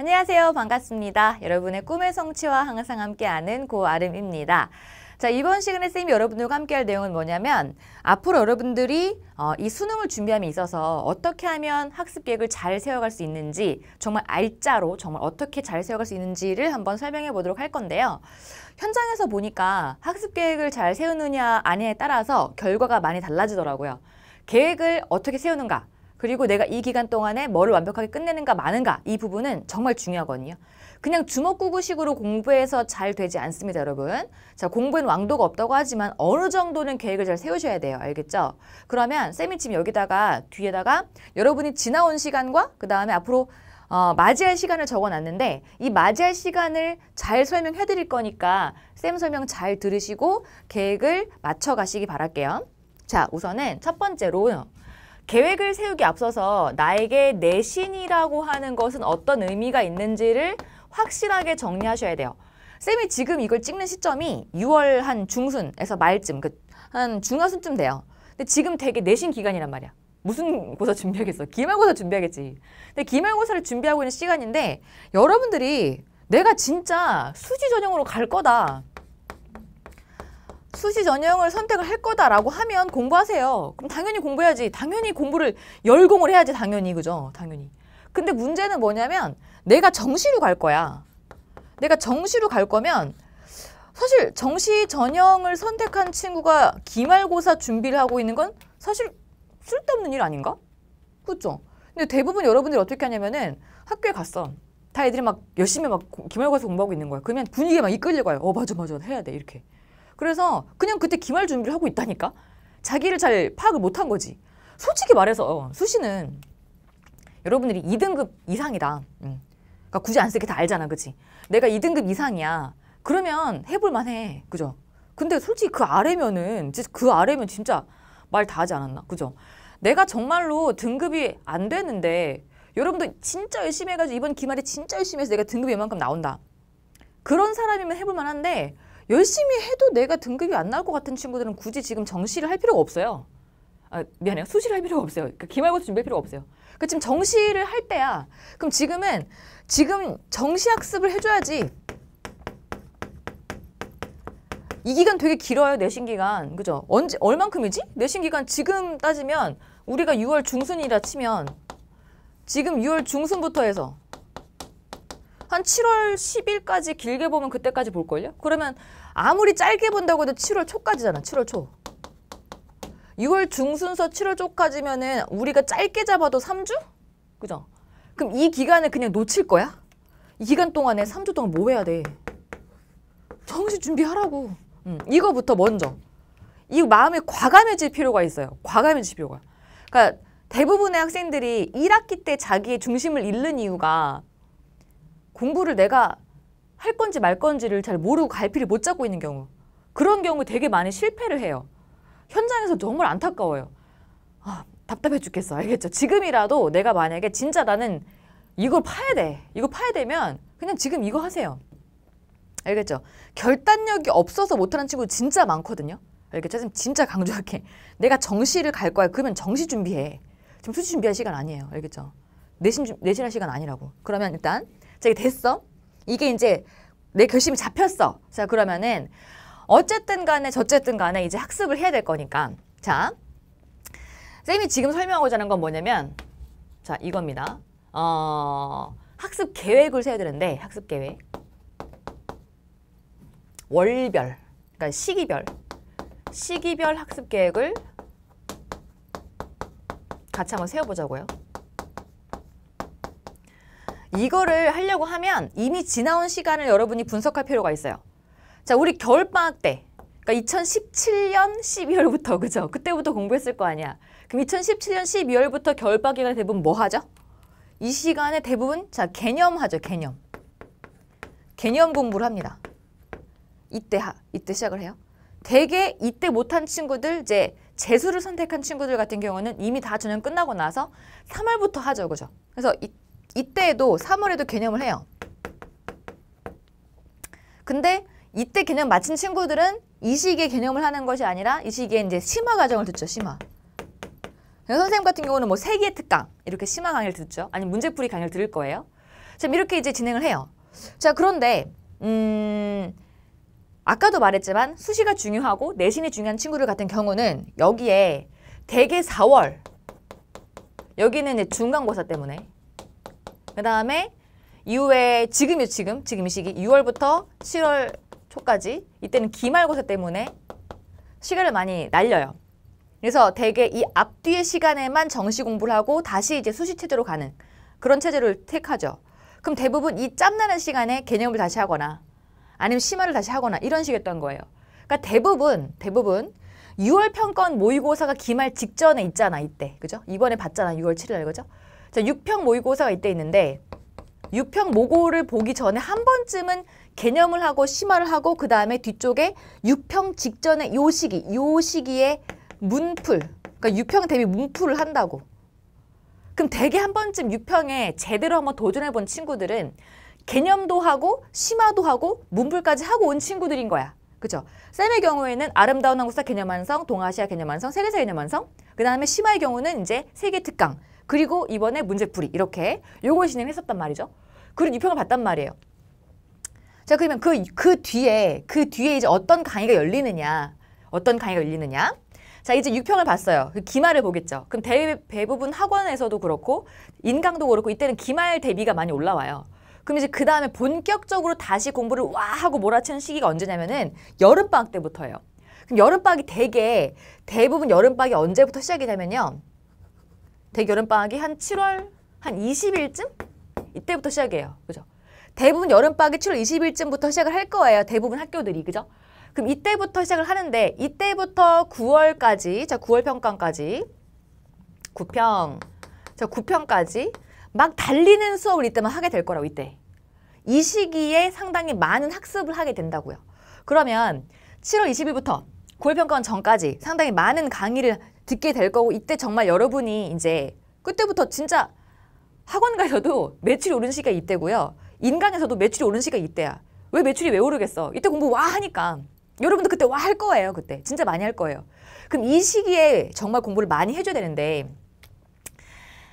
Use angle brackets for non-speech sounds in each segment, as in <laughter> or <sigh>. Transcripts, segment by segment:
안녕하세요. 반갑습니다. 여러분의 꿈의 성취와 항상 함께하는 고아름입니다. 자, 이번 시간에 쌤이 여러분들과 함께할 내용은 뭐냐면 앞으로 여러분들이 어, 이 수능을 준비함에 있어서 어떻게 하면 학습 계획을 잘 세워갈 수 있는지 정말 알짜로 정말 어떻게 잘 세워갈 수 있는지를 한번 설명해 보도록 할 건데요. 현장에서 보니까 학습 계획을 잘 세우느냐 아니에 따라서 결과가 많이 달라지더라고요. 계획을 어떻게 세우는가 그리고 내가 이 기간 동안에 뭐를 완벽하게 끝내는가 마는가 이 부분은 정말 중요하거든요. 그냥 주먹구구식으로 공부해서 잘 되지 않습니다, 여러분. 자, 공부엔 왕도가 없다고 하지만 어느 정도는 계획을 잘 세우셔야 돼요. 알겠죠? 그러면 쌤이 지금 여기다가 뒤에다가 여러분이 지나온 시간과 그 다음에 앞으로 어, 맞이할 시간을 적어놨는데 이 맞이할 시간을 잘 설명해 드릴 거니까 쌤 설명 잘 들으시고 계획을 맞춰 가시기 바랄게요. 자, 우선은 첫 번째로 계획을 세우기 앞서서 나에게 내신이라고 하는 것은 어떤 의미가 있는지를 확실하게 정리하셔야 돼요. 쌤이 지금 이걸 찍는 시점이 6월 한 중순에서 말쯤, 그 한 중하순쯤 돼요. 근데 지금 되게 내신 기간이란 말이야. 무슨 고사 준비하겠어? 기말고사 준비하겠지. 근데 기말고사를 준비하고 있는 시간인데 여러분들이 내가 진짜 수지 전형으로 갈 거다. 수시 전형을 선택을 할 거다라고 하면 공부하세요. 그럼 당연히 공부해야지. 당연히 공부를 열공을 해야지 당연히 그죠? 당연히. 근데 문제는 뭐냐면 내가 정시로 갈 거야. 내가 정시로 갈 거면 사실 정시 전형을 선택한 친구가 기말고사 준비를 하고 있는 건 사실 쓸데없는 일 아닌가? 그죠? 근데 대부분 여러분들이 어떻게 하냐면은 학교에 갔어. 다 애들이 막 열심히 막 기말고사 공부하고 있는 거야. 그러면 분위기에 막 이끌릴 거요어 맞아 맞아 해야 돼 이렇게. 그래서 그냥 그때 기말 준비를 하고 있다니까. 자기를 잘 파악을 못한 거지. 솔직히 말해서 어, 수시는 여러분들이 2등급 이상이다. 음. 그러니까 굳이 안 쓰게 다 알잖아, 그치? 내가 2등급 이상이야. 그러면 해볼만 해, 그죠? 근데 솔직히 그 아래면은, 그 아래면 진짜 말 다 하지 않았나, 그죠? 내가 정말로 등급이 안 되는데 여러분들 진짜 열심히 해가지고 이번 기말에 진짜 열심히 해서 내가 등급이 이만큼 나온다. 그런 사람이면 해볼만 한데 열심히 해도 내가 등급이 안 나올 것 같은 친구들은 굳이 지금 정시를 할 필요가 없어요. 아, 미안해요. 수시를 할 필요가 없어요. 그러니까 기말고사 준비할 필요가 없어요. 그러니까 지금 정시를 할 때야. 그럼 지금은 지금 정시 학습을 해줘야지. 이 기간 되게 길어요. 내신 기간. 그죠? 언제 얼만큼이지? 내신 기간 지금 따지면 우리가 6월 중순이라 치면 지금 6월 중순부터 해서 한 7월 10일까지 길게 보면 그때까지 볼걸요? 그러면 아무리 짧게 본다고 해도 7월 초까지잖아. 7월 초. 6월 중순서 7월 초까지면은 우리가 짧게 잡아도 3주? 그죠? 그럼 이 기간을 그냥 놓칠 거야? 이 기간 동안에 3주 동안 뭐 해야 돼? 정신 준비하라고. 음, 이거부터 먼저. 이 마음이 과감해질 필요가 있어요. 과감해질 필요가. 그러니까 대부분의 학생들이 1학기 때 자기의 중심을 잃는 이유가 공부를 내가 할 건지 말 건지를 잘 모르고 갈피를 못 잡고 있는 경우 그런 경우 되게 많이 실패를 해요. 현장에서 정말 안타까워요. 아, 답답해 죽겠어. 알겠죠? 지금이라도 내가 만약에 진짜 나는 이걸 파야 돼. 이거 파야 되면 그냥 지금 이거 하세요. 알겠죠? 결단력이 없어서 못하는 친구 진짜 많거든요. 알겠죠? 지금 진짜 강조할게. 내가 정시를 갈 거야. 그러면 정시 준비해. 지금 수시 준비할 시간 아니에요. 알겠죠? 내신, 내신할 시간 아니라고. 그러면 일단 자, 이게 됐어? 이게 이제 내 결심이 잡혔어. 자, 그러면은 어쨌든 간에 저쨌든 간에 이제 학습을 해야 될 거니까. 자, 쌤이 지금 설명하고자 하는 건 뭐냐면 자, 이겁니다. 어, 학습 계획을 세야 되는데 학습 계획. 월별, 그러니까 시기별, 시기별 학습 계획을 같이 한번 세워보자고요. 이거를 하려고 하면 이미 지나온 시간을 여러분이 분석할 필요가 있어요. 자, 우리 겨울방학 때 그러니까 2017년 12월부터 <laughs> 그죠? 그때부터 공부했을 거 아니야. 그럼 2017년 12월부터 겨울방학이 대부분 뭐 하죠? 이 시간에 대부분 자 개념 하죠. 개념. 개념 공부를 합니다. 이때 하, 이때 시작을 해요. 대개 이때 못한 친구들 이제 재수를 선택한 친구들 같은 경우는 이미 다 전형 끝나고 나서 3월부터 하죠. 그죠? 그래서 이, 이때에도 3월에도 개념을 해요. 근데 이때 개념 맞힌 친구들은 이 시기에 개념을 하는 것이 아니라 이 시기에 이제 심화 과정을 듣죠. 심화. 선생님 같은 경우는 뭐 세기의 특강 이렇게 심화 강의를 듣죠. 아니면 문제풀이 강의를 들을 거예요. 자, 이렇게 이제 진행을 해요. 자, 그런데 음 아까도 말했지만 수시가 중요하고 내신이 중요한 친구들 같은 경우는 여기에 대개 4월 여기는 이제 중간고사 때문에 그 다음에 이후에 지금이 지금 지금 이 시기 6월부터 7월 초까지 이때는 기말고사 때문에 시간을 많이 날려요. 그래서 대개 이 앞뒤의 시간에만 정시 공부를 하고 다시 이제 수시 체제로 가는 그런 체제를 택하죠. 그럼 대부분 이 짬나는 시간에 개념을 다시 하거나 아니면 심화를 다시 하거나 이런 식이었던 거예요. 그러니까 대부분 대부분 6월 평건 모의고사가 기말 직전에 있잖아 이때 그죠? 이번에 봤잖아 6월 7일 날 그죠? 자, 6평 모의고사가 이때 있는데 6평 모고를 보기 전에 한 번쯤은 개념을 하고 심화를 하고 그 다음에 뒤쪽에 6평 직전에 요 시기, 요 시기에 문풀, 그러니까 6평 대비 문풀을 한다고. 그럼 대개 한 번쯤 6평에 제대로 한번 도전해본 친구들은 개념도 하고 심화도 하고 문풀까지 하고 온 친구들인 거야. 그죠? 쌤의 경우에는 아름다운 한국사 개념 완성, 동아시아 개념 완성, 세계사 개념 완성, 그 다음에 심화의 경우는 이제 세계 특강, 그리고 이번에 문제풀이 이렇게 요걸 진행했었단 말이죠. 그런 유평을 봤단 말이에요. 자 그러면 그, 그 뒤에 그 뒤에 이제 어떤 강의가 열리느냐 어떤 강의가 열리느냐 자 이제 6평을 봤어요. 그 기말을 보겠죠. 그럼 대, 대부분 학원에서도 그렇고 인강도 그렇고 이때는 기말 대비가 많이 올라와요. 그럼 이제 그 다음에 본격적으로 다시 공부를 와 하고 몰아치는 시기가 언제냐면은 여름방학 때부터예요. 그럼 여름방학이 되게 대부분 여름방학이 언제부터 시작이냐면요. 대여름방학이 한 7월 한 20일쯤? 이때부터 시작이에요. 그죠? 대부분 여름방학이 7월 20일쯤부터 시작을 할 거예요. 대부분 학교들이. 그죠? 그럼 이때부터 시작을 하는데 이때부터 9월까지 자 9월 평가까지 9평 자 9평까지 막 달리는 수업을 이때만 하게 될 거라고 이때 이 시기에 상당히 많은 학습을 하게 된다고요. 그러면 7월 20일부터 9월 평가원 전까지 상당히 많은 강의를 듣게 될 거고 이때 정말 여러분이 이제 그때부터 진짜 학원 가셔도 매출이 오른 시기가 이때고요. 인간에서도 매출이 오른 시기가 이때야. 왜 매출이 왜 오르겠어? 이때 공부 와 하니까. 여러분도 그때 와 할 거예요. 그때 진짜 많이 할 거예요. 그럼 이 시기에 정말 공부를 많이 해줘야 되는데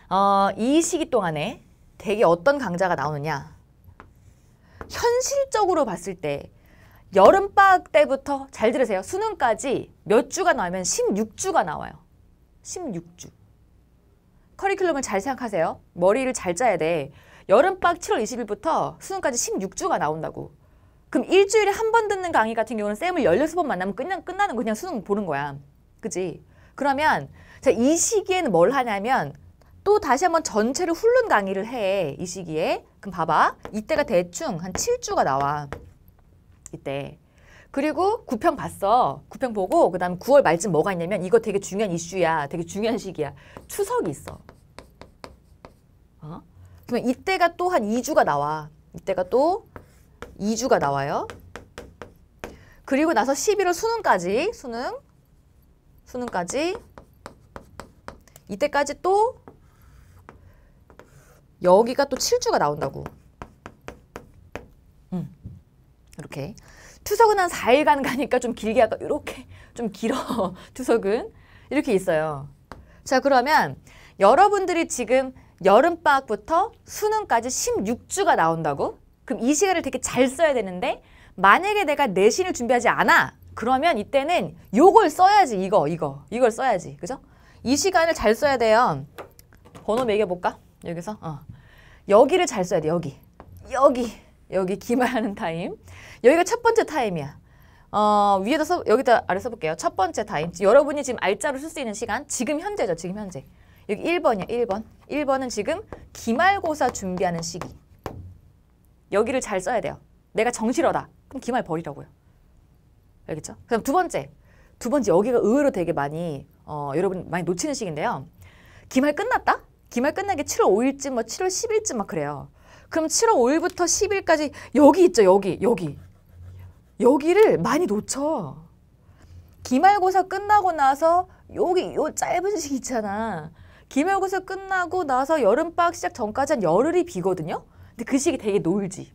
어, 이 시기 동안에 되게 어떤 강좌가 나오느냐. 현실적으로 봤을 때 여름방학 때부터 잘 들으세요. 수능까지 몇 주가 나오면 16주가 나와요. 16주. 커리큘럼을 잘 생각하세요. 머리를 잘 짜야 돼. 여름방 7월 20일부터 수능까지 16주가 나온다고. 그럼 일주일에 한 번 듣는 강의 같은 경우는 쌤을 16번 만나면 그냥 끝나는 그냥 수능 보는 거야. 그지? 그러면 이 시기에는 뭘 하냐면 또 다시 한번 전체를 훑는 강의를 해. 이 시기에. 그럼 봐봐. 이때가 대충 한 7주가 나와. 이때. 그리고 구평 봤어. 구평 보고 그다음 9월 말쯤 뭐가 있냐면 이거 되게 중요한 이슈야. 되게 중요한 시기야. 추석이 있어. 어? 그러 이때가 또 한 2주가 나와. 이때가 또 2주가 나와요. 그리고 나서 11월 수능까지 수능 수능까지 이때까지 또 여기가 또 7주가 나온다고. 음. 이렇게. 투석은 한 4일간 가니까 좀 길게 할까? 이렇게 좀 길어. <laughs> 투석은. 이렇게 있어요. 자, 그러면 여러분들이 지금 여름방학부터 수능까지 16주가 나온다고? 그럼 이 시간을 되게 잘 써야 되는데 만약에 내가 내신을 준비하지 않아. 그러면 이때는 요걸 써야지. 이거, 이거. 이걸 써야지. 그죠? 이 시간을 잘 써야 돼요. 번호 매겨볼까? 여기서. 어. 여기를 잘 써야 돼. 여기. 여기. 여기 기말하는 타임. 여기가 첫 번째 타임이야. 어, 위에다 써, 여기다 아래 써볼게요. 첫 번째 타임. 여러분이 지금 알짜로 쓸 수 있는 시간. 지금 현재죠. 지금 현재. 여기 1번이야. 1번. 1번은 지금 기말고사 준비하는 시기. 여기를 잘 써야 돼요. 내가 정실어다. 그럼 기말 버리라고요. 알겠죠? 그럼 두 번째. 두 번째 여기가 의외로 되게 많이 어, 여러분 많이 놓치는 시기인데요. 기말 끝났다? 기말 끝나게 7월 5일쯤 뭐 7월 10일쯤 막 그래요. 그럼 7월 5일부터 10일까지 여기 있죠. 여기. 여기. 여기를 많이 놓쳐. 기말고사 끝나고 나서 여기 요 짧은 시기 있잖아. 기말고사 끝나고 나서 여름방학 시작 전까지 한 열흘이 비거든요. 근데 그 시기 되게 놀지.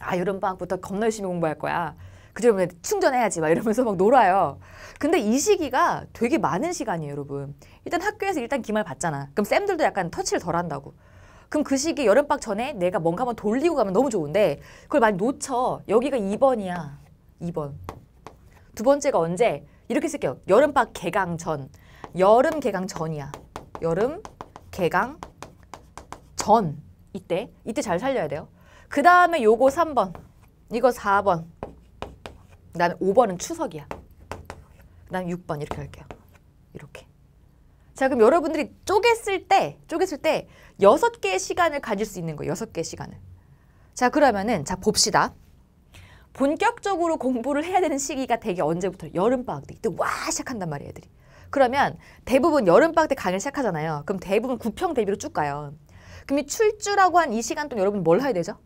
아 여름방학부터 겁나 열심히 공부할 거야. 그 전에 충전해야지 막 이러면서 막 놀아요. 근데 이 시기가 되게 많은 시간이에요 여러분. 일단 학교에서 일단 기말 봤잖아. 그럼 쌤들도 약간 터치를 덜 한다고. 그럼 그 시기 여름방 전에 내가 뭔가 한번 돌리고 가면 너무 좋은데 그걸 많이 놓쳐. 여기가 2번이야. 2번. 두 번째가 언제? 이렇게 쓸게요. 여름방 개강 전. 여름 개강 전이야. 여름 개강 전. 이때. 이때 잘 살려야 돼요. 그 다음에 요거 3번. 이거 4번. 그 다음에 5번은 추석이야. 그 다음에 6번 이렇게 할게요. 자 그럼 여러분들이 쪼갰을 때 쪼갰을 때 여섯 개의 시간을 가질 수 있는 거예요. 여섯 개의 시간을. 자 그러면은 자 봅시다. 본격적으로 공부를 해야 되는 시기가 되게 언제부터 여름방학 때 이때 와 시작한단 말이에요 애들이. 그러면 대부분 여름방학 때 강의를 시작하잖아요. 그럼 대부분 구평 대비로 쭉 가요. 그럼 이 출주라고 한 이 시간 동안 여러분 뭘 해야 되죠?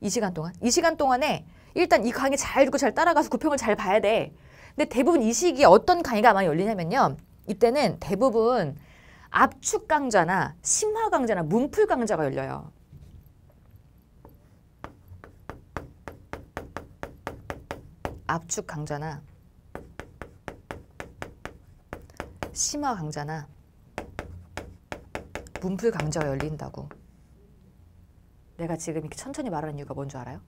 이 시간 동안. 이 시간 동안에 일단 이 강의 잘 듣고 잘 따라가서 구평을 잘 봐야 돼. 근데 대부분 이 시기에 어떤 강의가 많이 열리냐면요. 이때는 대부분 압축 강좌나 심화 강좌나 문풀 강좌가 열려요. 압축 강좌나 심화 강좌나 문풀 강좌가 열린다고. 내가 지금 이렇게 천천히 말하는 이유가 뭔 줄 알아요?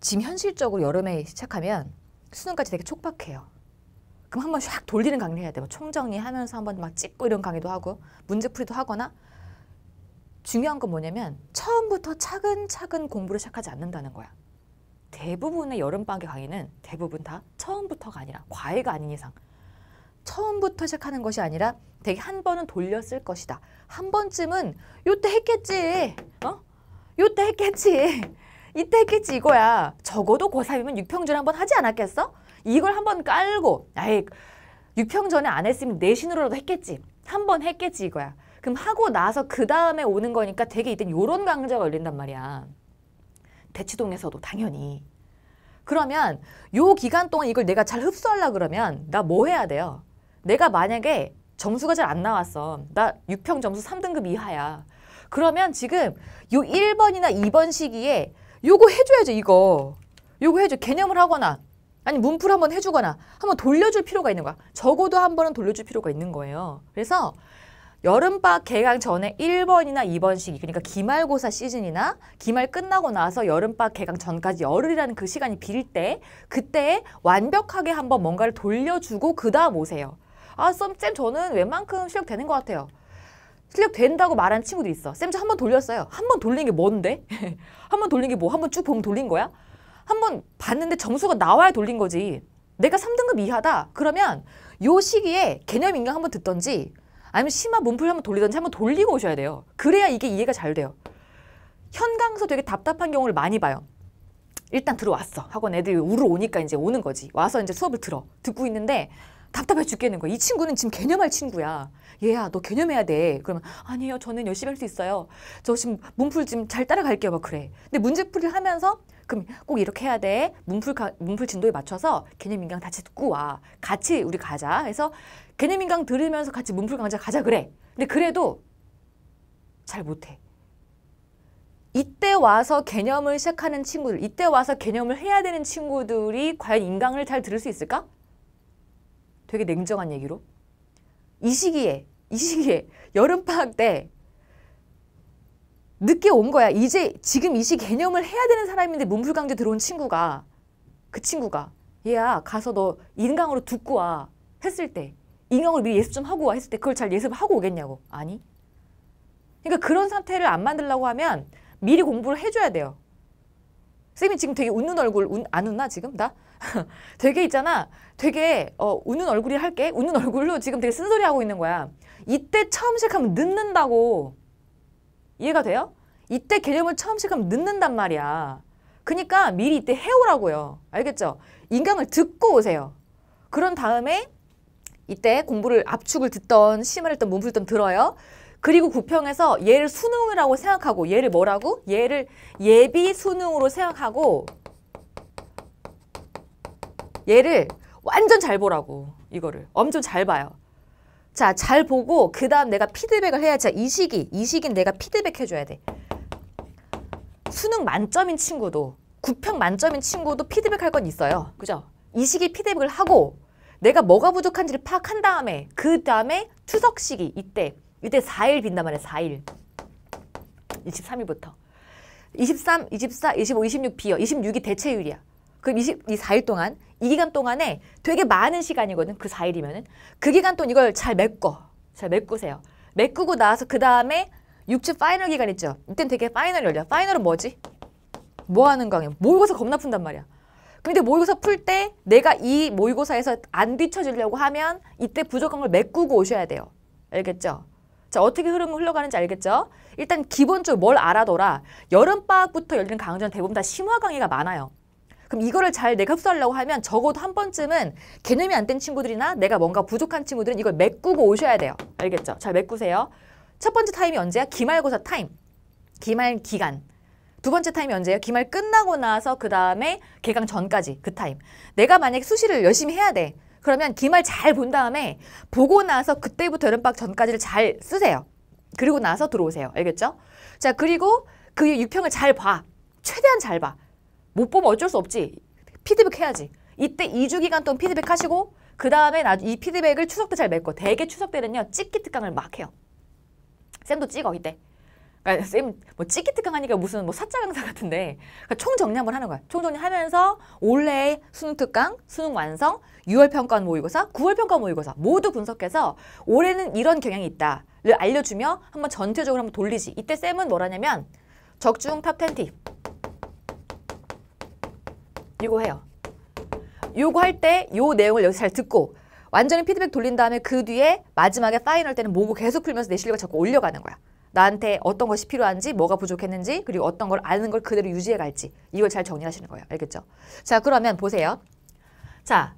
지금 현실적으로 여름에 시작하면 수능까지 되게 촉박해요. 그럼 한 번 샥 돌리는 강의 를 해야 돼. 막 뭐 총정리하면서 한번 막 찍고 이런 강의도 하고 문제풀이도 하거나 중요한 건 뭐냐면 처음부터 차근차근 공부를 시작하지 않는다는 거야. 대부분의 여름방학 강의는 대부분 다 처음부터가 아니라 과외가 아닌 이상 처음부터 시작하는 것이 아니라 되게 한 번은 돌렸을 것이다. 한 번쯤은 요 때 했겠지. 어? 요 때 했겠지. 이때 했겠지 이거야. 적어도 고3이면 6평준 한 번 하지 않았겠어? 이걸 한 번 깔고 아예 6평 전에 안 했으면 내신으로라도 했겠지. 한 번 했겠지 이거야. 그럼 하고 나서 그 다음에 오는 거니까 되게 이땐 요런 강좌가 열린단 말이야. 대치동에서도 당연히. 그러면 요 기간 동안 이걸 내가 잘 흡수하려 그러면 나 뭐 해야 돼요? 내가 만약에 점수가 잘 안 나왔어. 나 6평 점수 3등급 이하야. 그러면 지금 요 1번이나 2번 시기에 요거 해줘야죠, 이거. 요거 해줘. 개념을 하거나 아니 문풀 한번 해주거나 한번 돌려줄 필요가 있는 거야. 적어도 한 번은 돌려줄 필요가 있는 거예요. 그래서 여름방 개강 전에 1번이나 2번 시기 그러니까 기말고사 시즌이나 기말 끝나고 나서 여름방 개강 전까지 열흘이라는 그 시간이 빌때 그때 완벽하게 한번 뭔가를 돌려주고 그 다음 오세요. 아 썸쌤 저는 웬만큼 실력 되는 것 같아요. 실력 된다고 말한 친구도 있어. 쌤저한번 돌렸어요. 한번 돌린 게 뭔데? <laughs> 한번 돌린 게 뭐? 한번 쭉 보면 돌린 거야? 한번 봤는데 점수가 나와야 돌린 거지. 내가 3등급 이하다. 그러면 요 시기에 개념 인강 한 번 듣던지 아니면 심화 문풀 한 번 돌리던지 한 번 돌리고 오셔야 돼요. 그래야 이게 이해가 잘 돼요. 현강서 되게 답답한 경우를 많이 봐요. 일단 들어왔어. 학원 애들이 우르 오니까 이제 오는 거지. 와서 이제 수업을 들어. 듣고 있는데 답답해 죽겠는 거야. 이 친구는 지금 개념할 친구야. 얘야, 너 개념해야 돼. 그러면 아니에요. 저는 열심히 할 수 있어요. 저 지금 문풀 지금 잘 따라갈게요. 막 그래. 근데 문제풀이를 하면서 그럼 꼭 이렇게 해야 돼. 문풀 문풀 진도에 맞춰서 개념 인강 같이 듣고 와. 같이 우리 가자. 해서 개념 인강 들으면서 같이 문풀 강좌 가자 그래. 근데 그래도 잘 못해. 이때 와서 개념을 시작하는 친구들, 이때 와서 개념을 해야 되는 친구들이 과연 인강을 잘 들을 수 있을까? 되게 냉정한 얘기로. 이 시기에, 이 시기에, 여름방학 때 늦게 온 거야. 이제 지금 이 시 개념을 해야 되는 사람인데 문불강제 들어온 친구가 그 친구가 얘야 가서 너 인강으로 듣고 와 했을 때 인강으로 미리 예습 좀 하고 와 했을 때 그걸 잘 예습하고 오겠냐고 아니 그러니까 그런 상태를 안 만들려고 하면 미리 공부를 해줘야 돼요 선 쌤이 지금 되게 웃는 얼굴 운, 안 웃나 지금 나? <laughs> 되게 있잖아 되게 어, 웃는 얼굴이 할게 웃는 얼굴로 지금 되게 쓴소리 하고 있는 거야 이때 처음 시작하면 늦는다고 이해가 돼요? 이때 개념을 처음 시하면 늦는단 말이야. 그러니까 미리 이때 해오라고요. 알겠죠? 인강을 듣고 오세요. 그런 다음에 이때 공부를 압축을 듣던 심을 했던 몸풀 했던 들어요. 그리고 구평에서 얘를 수능이라고 생각하고 얘를 뭐라고? 얘를 예비 수능으로 생각하고 얘를 완전 잘 보라고 이거를 엄청 잘 봐요. 자, 잘 보고 그 다음 내가 피드백을 해야 자, 이 시기, 이 시기는 내가 피드백 해줘야 돼. 수능 만점인 친구도 9평 만점인 친구도 피드백할 건 있어요. 그죠? 이 시기 피드백을 하고 내가 뭐가 부족한지를 파악한 다음에 그 다음에 추석 시기 이때 이때 4일 빈단 말이야 4일 23일부터 23, 24, 25, 26 비어 26이 대체율이야 그럼 20, 이 4일 동안 이 기간 동안에 되게 많은 시간이거든. 그 4일이면은. 그 기간 동안 이걸 잘 메꿔. 잘 메꾸세요. 메꾸고 나서 그 다음에 6주 파이널 기간 있죠. 이땐 되게 파이널 열려. 파이널은 뭐지? 뭐 하는 강의? 모의고사 겁나 푼단 말이야. 근데 모의고사 풀 때 내가 이 모의고사에서 안 뒤처지려고 하면 이때 부족한 걸 메꾸고 오셔야 돼요. 알겠죠? 자, 어떻게 흐름을 흘러가는지 알겠죠? 일단 기본적으로 뭘 알아둬라. 여름방학부터 열리는 강의는 대부분 다 심화 강의가 많아요. 그럼 이거를 잘 내가 흡수하려고 하면 적어도 한 번쯤은 개념이 안 된 친구들이나 내가 뭔가 부족한 친구들은 이걸 메꾸고 오셔야 돼요. 알겠죠? 잘 메꾸세요. 첫 번째 타임이 언제야? 기말고사 타임. 기말 기간. 두 번째 타임이 언제예요? 기말 끝나고 나서 그 다음에 개강 전까지 그 타임. 내가 만약에 수시를 열심히 해야 돼. 그러면 기말 잘 본 다음에 보고 나서 그때부터 여름방학 전까지를 잘 쓰세요. 그리고 나서 들어오세요. 알겠죠? 자 그리고 그 유평을 잘 봐. 최대한 잘 봐. 못 보면 어쩔 수 없지. 피드백 해야지. 이때 2주 기간 동안 피드백 하시고 그 다음에 이 피드백을 추석 때 잘맺고 대개 추석 때는요. 찍기 특강을 막 해요. 쌤도 찍어 이때. 그러니까 쌤뭐 찍기 특강 하니까 무슨 뭐 사짜 강사 같은데 그러니까 총정리을 하는 거야. 총정리하면서 올해 수능 특강, 수능 완성, 6월 평가 원 모의고사, 9월 평가 원 모의고사 모두 분석해서 올해는 이런 경향이 있다를 알려주며 한번 전체적으로 한번 돌리지. 이때 쌤은 뭐라냐면 적중 탑10 팁. 이거 해요 요구할 때 요 내용을 여기서 잘 듣고 완전히 피드백 돌린 다음에 그 뒤에 마지막에 파이널 때는 모고 계속 풀면서 내 실력을 자꾸 올려가는 거야. 나한테 어떤 것이 필요한지, 뭐가 부족했는지, 그리고 어떤 걸 아는 걸 그대로 유지해 갈지 이걸 잘 정리하시는 거예요. 알겠죠? 자, 그러면 보세요. 자,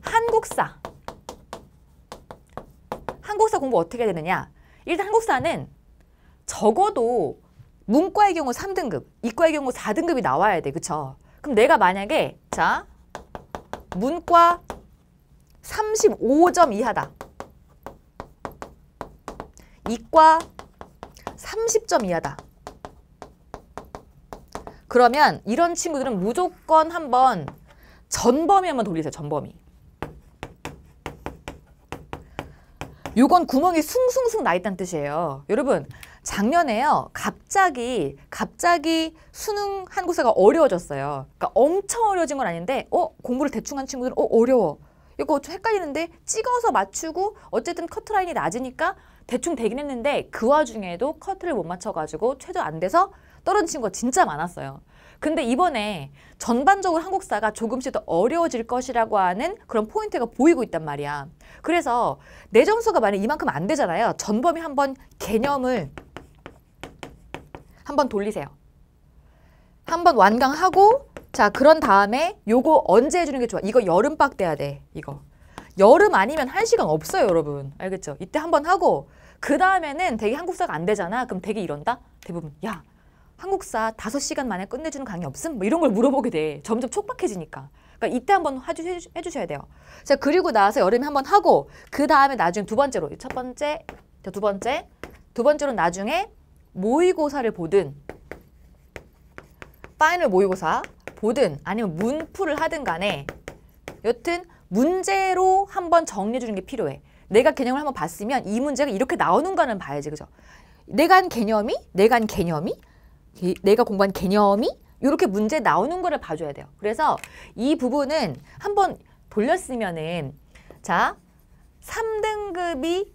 한국사. 한국사 공부 어떻게 되느냐? 일단 한국사는 적어도 문과의 경우 삼등급 이과의 경우 사등급이 나와야 돼. 그쵸? 그럼 내가 만약에 자 문과 35점 이하다. 이과 30점 이하다. 그러면 이런 친구들은 무조건 한번 전범위 한 번 돌리세요. 전범위. 요건 구멍이 숭숭숭 나있다는 뜻이에요. 여러분 작년에요. 갑자기 갑자기 수능 한국사가 어려워졌어요. 그러니까 엄청 어려워진 건 아닌데 어 공부를 대충 한 친구들은 어 어려워. 이거 좀 헷갈리는데 찍어서 맞추고 어쨌든 커트라인이 낮으니까 대충 되긴 했는데 그 와중에도 커트를 못 맞춰가지고 최저 안 돼서 떨어진 친구가 진짜 많았어요. 근데 이번에 전반적으로 한국사가 조금씩 더 어려워질 것이라고 하는 그런 포인트가 보이고 있단 말이야. 그래서 내 점수가 만약 이만큼 안 되잖아요. 전범이 한번 개념을 한번 돌리세요. 한 번 완강하고 자 그런 다음에 요거 언제 해주는 게 좋아? 이거 여름박 돼야 돼 이거. 여름 아니면 한 시간 없어요 여러분 알겠죠? 이때 한번 하고 그 다음에는 되게 한국사가 안 되잖아 그럼 되게 이런다? 대부분 야 한국사 다 시간 만에 끝내주는 강의 없음? 뭐 이런 걸 물어보게 돼 점점 촉박해지니까 그러니까 이때 한번 해주, 셔야 돼요 자 그리고 나서 여름에 한번 하고 그 다음에 나중에 두 번째로 첫 번째 두 번째 두 번째로 나중에 모의고사를 보든 파이널 모의고사 보든 아니면 문풀을 하든 간에 여튼 문제로 한번 정리해 주는 게 필요해. 내가 개념을 한번 봤으면 이 문제가 이렇게 나오는가는 봐야지. 그죠? 내가 한 개념이, 내가 한 개념이, 게, 내가 공부한 개념이 이렇게 문제 나오는 거를 봐줘야 돼요. 그래서 이 부분은 한번 돌렸으면은 자, 삼등급이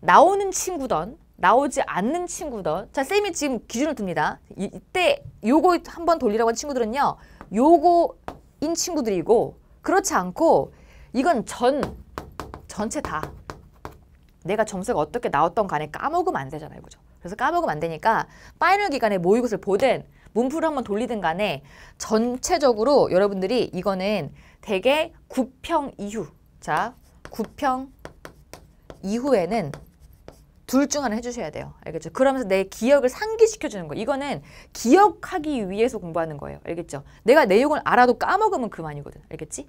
나오는 친구던 나오지 않는 친구들 자 쌤이 지금 기준을 듭니다 이, 때 요거 한 번 돌리라고 한 친구들은요 요거인 친구들이고 그렇지 않고 이건 전 전체 다 내가 점수가 어떻게 나왔던 간에 까먹으면 안 되잖아요 그죠 그래서 까먹으면 안 되니까 파이널 기간에 모의고사를 보든 문풀을 한번 돌리든 간에 전체적으로 여러분들이 이거는 대개 구평 이후 자 구평 이후에는 둘중 하나 해주셔야 돼요. 알겠죠? 그러면서 내 기억을 상기시켜주는 거예요. 이거는 기억하기 위해서 공부하는 거예요. 알겠죠? 내가 내용을 알아도 까먹으면 그만이거든. 알겠지?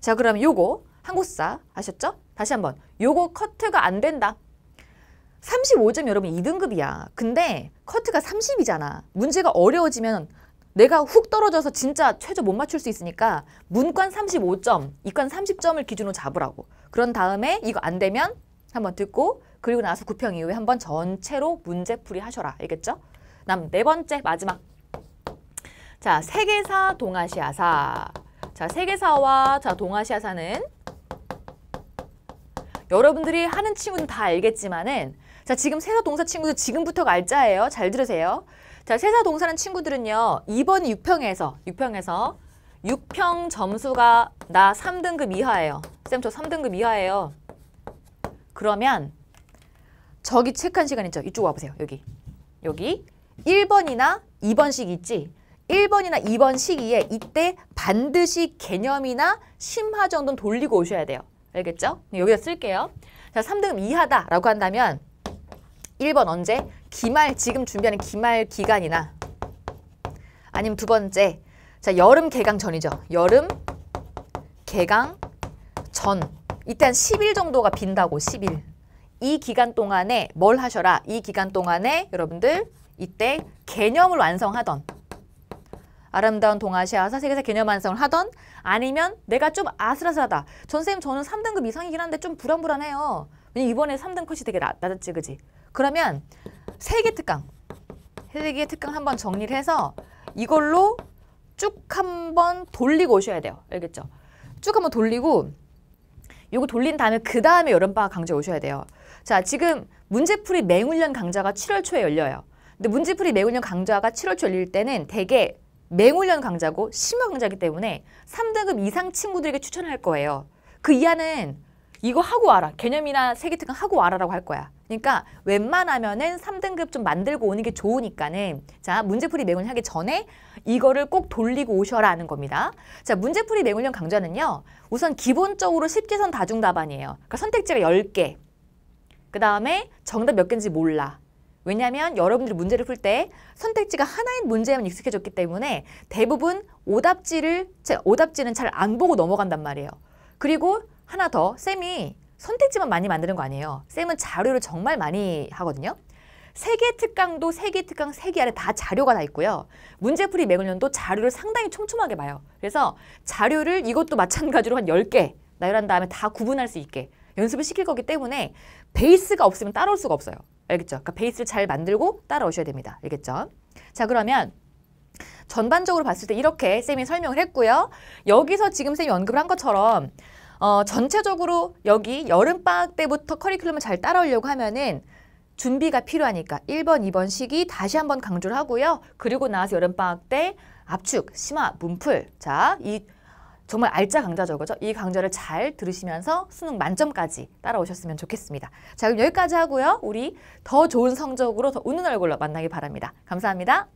자, 그럼 요거 한국사 아셨죠? 다시 한번 요거 커트가 안 된다. 35점 여러분 2등급이야. 근데 커트가 30이잖아. 문제가 어려워지면 내가 훅 떨어져서 진짜 최저 못 맞출 수 있으니까 문관 35점, 이관 30점을 기준으로 잡으라고. 그런 다음에 이거 안 되면 한번 듣고 그리고 나서 구평 이후에 한 번 전체로 문제풀이 하셔라. 알겠죠? 다음 네 번째 마지막. 자, 세계사 동아시아사. 자, 세계사와 자 동아시아사는 여러분들이 하는 친구는 다 알겠지만은 자, 지금 세사 동사 친구들 지금부터가 알짜예요. 잘 들으세요. 자, 세사 동사는 친구들은요. 이번 6평에서 6평에서 6평 점수가 나 3등급 이하예요. 쌤 저 3등급 이하예요. 그러면 저기 체크한 시간 있죠? 이쪽 와보세요. 여기. 여기 1번이나 2번씩 있지? 1번이나 2번 시기에 이때 반드시 개념이나 심화 정도는 돌리고 오셔야 돼요. 알겠죠? 여기다 쓸게요. 자, 3등 이하다라고 한다면 1번 언제? 기말, 지금 준비하는 기말 기간이나 아니면 두 번째, 자 여름 개강 전이죠. 여름 개강 전 이때 한 10일 정도가 빈다고 10일. 이 기간 동안에 뭘 하셔라. 이 기간 동안에 여러분들 이때 개념을 완성하던 아름다운 동아시아사 세계사 개념 완성을 하던 아니면 내가 좀 아슬아슬하다. 전쌤 저는 3등급 이상이긴 한데 좀 불안불안해요. 이번에 3등 컷이 되게 낮았지 그지? 그러면 세계 특강 세계 특강 한번 정리를 해서 이걸로 쭉 한번 돌리고 오셔야 돼요. 알겠죠? 쭉 한번 돌리고 요거 돌린 다음에 그 다음에 여름방학 강좌 오셔야 돼요. 자 지금 문제풀이 맹훈련 강좌가 7월 초에 열려요. 근데 문제풀이 맹훈련 강좌가 7월 초에 열릴 때는 대개 맹훈련 강좌고 심화 강좌이기 때문에 3등급 이상 친구들에게 추천할 거예요. 그 이하는 이거 하고 와라. 개념이나 세계특강 하고 와라라고 할 거야. 그러니까 웬만하면은 3등급 좀 만들고 오는 게 좋으니까는 자 문제풀이 맹훈련 하기 전에 이거를 꼭 돌리고 오셔라 하는 겁니다. 자 문제풀이 맹훈련 강좌는요. 우선 기본적으로 10개선 다중답안이에요. 그러니까 선택지가 10개. 그 다음에 정답 몇 개인지 몰라. 왜냐하면 여러분들이 문제를 풀 때 선택지가 하나인 문제에만 익숙해졌기 때문에 대부분 오답지를 오답지는 잘 안 보고 넘어간단 말이에요. 그리고 하나 더 쌤이 선택지만 많이 만드는 거 아니에요. 쌤은 자료를 정말 많이 하거든요. 세계 특강도 세계 특강 세계 아래 다 자료가 다 있고요. 문제풀이 매그년도 자료를 상당히 촘촘하게 봐요. 그래서 자료를 이것도 마찬가지로 한 열 개 나열한 다음에 다 구분할 수 있게 연습을 시킬 거기 때문에 베이스가 없으면 따라올 수가 없어요. 알겠죠? 그러니까 베이스를 잘 만들고 따라오셔야 됩니다. 알겠죠? 자 그러면 전반적으로 봤을 때 이렇게 쌤이 설명을 했고요. 여기서 지금 쌤이 언급을 한 것처럼 어, 전체적으로 여기 여름방학 때부터 커리큘럼을 잘 따라오려고 하면은 준비가 필요하니까 1번, 2번 시기 다시 한번 강조를 하고요. 그리고 나서 여름방학 때 압축, 심화, 문풀. 자, 이 정말 알짜 강좌죠, 그죠? 이 강좌를 잘 들으시면서 수능 만점까지 따라오셨으면 좋겠습니다. 자, 그럼 여기까지 하고요. 우리 더 좋은 성적으로 더 웃는 얼굴로 만나기 바랍니다. 감사합니다.